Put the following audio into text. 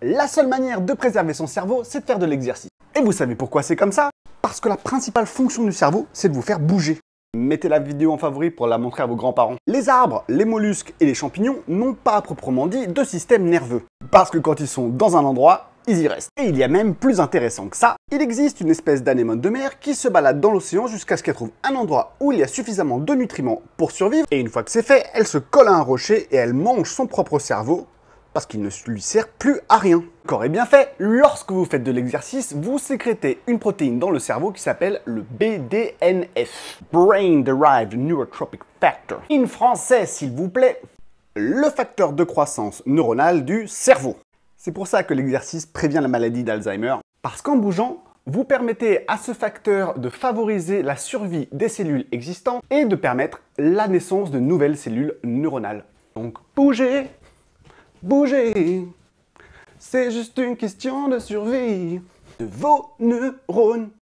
La seule manière de préserver son cerveau, c'est de faire de l'exercice. Et vous savez pourquoi c'est comme ça Parce que la principale fonction du cerveau, c'est de vous faire bouger. Mettez la vidéo en favori pour la montrer à vos grands-parents. Les arbres, les mollusques et les champignons n'ont pas à proprement dit de système nerveux. Parce que quand ils sont dans un endroit, ils y restent. Et il y a même plus intéressant que ça, il existe une espèce d'anémone de mer qui se balade dans l'océan jusqu'à ce qu'elle trouve un endroit où il y a suffisamment de nutriments pour survivre, et une fois que c'est fait, elle se colle à un rocher et elle mange son propre cerveau parce qu'il ne lui sert plus à rien. Corps bien fait, lorsque vous faites de l'exercice, vous sécrétez une protéine dans le cerveau qui s'appelle le BDNF, Brain Derived Neurotropic Factor. In français, s'il vous plaît, le facteur de croissance neuronale du cerveau. C'est pour ça que l'exercice prévient la maladie d'Alzheimer, parce qu'en bougeant, vous permettez à ce facteur de favoriser la survie des cellules existantes et de permettre la naissance de nouvelles cellules neuronales. Donc bougez bouger. C'est juste une question de survie de vos neurones.